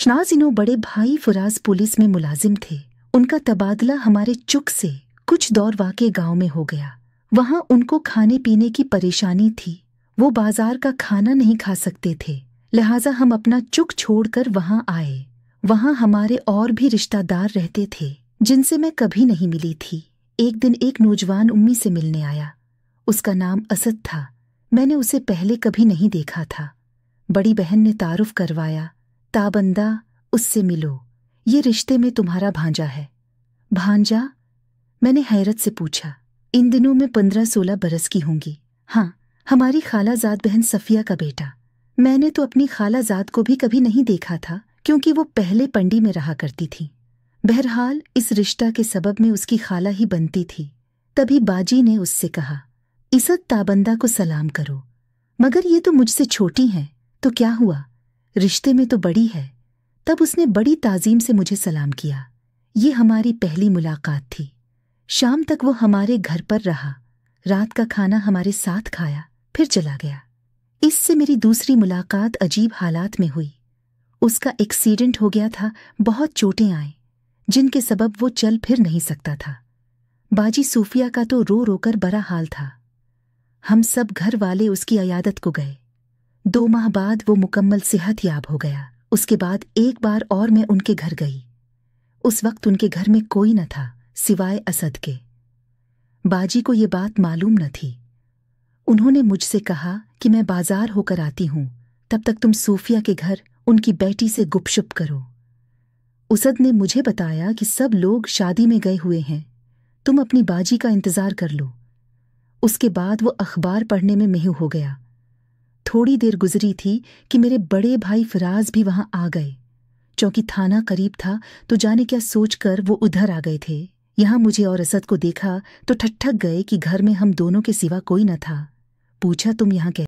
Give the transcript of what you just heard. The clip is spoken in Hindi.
शनाजिनो बड़े भाई फुराज पुलिस में मुलाजिम थे उनका तबादला हमारे चुक से कुछ दौर वाके गांव में हो गया वहां उनको खाने पीने की परेशानी थी वो बाजार का खाना नहीं खा सकते थे लिहाजा हम अपना चुक छोड़कर वहां आए वहां हमारे और भी रिश्तेदार रहते थे जिनसे मैं कभी नहीं मिली थी एक दिन एक नौजवान उम्मी से मिलने आया उसका नाम असद था मैंने उसे पहले कभी नहीं देखा था बड़ी बहन ने तारुफ करवाया ताबंदा उससे मिलो ये रिश्ते में तुम्हारा भांजा है भांजा मैंने हैरत से पूछा इन दिनों में पंद्रह सोलह बरस की होंगी हाँ हमारी जात बहन सफिया का बेटा मैंने तो अपनी जात को भी कभी नहीं देखा था क्योंकि वो पहले पंडी में रहा करती थी बहरहाल इस रिश्ता के सबब में उसकी खाला ही बनती थी तभी बाजी ने उससे कहा इसत ताबंदा को सलाम करो मगर ये तो मुझसे छोटी हैं तो क्या हुआ रिश्ते में तो बड़ी है तब उसने बड़ी ताजीम से मुझे सलाम किया ये हमारी पहली मुलाकात थी शाम तक वो हमारे घर पर रहा रात का खाना हमारे साथ खाया फिर चला गया इससे मेरी दूसरी मुलाकात अजीब हालात में हुई उसका एक्सीडेंट हो गया था बहुत चोटें आए जिनके सबब वो चल फिर नहीं सकता था बाजी सूफिया का तो रो रोकर बड़ा हाल था हम सब घर वाले उसकी अयादत को गए दो माह बाद वो मुकम्मल सेहत याब हो गया उसके बाद एक बार और मैं उनके घर गई उस वक्त उनके घर में कोई न था सिवाय असद के बाजी को ये बात मालूम न थी उन्होंने मुझसे कहा कि मैं बाजार होकर आती हूं तब तक तुम सूफिया के घर उनकी बेटी से गुपशुप करो उसद ने मुझे बताया कि सब लोग शादी में गए हुए हैं तुम अपनी बाजी का इंतजार कर लो उसके बाद वो अखबार पढ़ने में मेहू हो गया थोड़ी देर गुजरी थी कि मेरे बड़े भाई फिराज भी वहां आ गए चौकी थाना करीब था तो जाने क्या सोचकर वो उधर आ गए थे यहां मुझे और असद को देखा तो ठठक गए कि घर में हम दोनों के सिवा कोई न था पूछा तुम यहां कैसे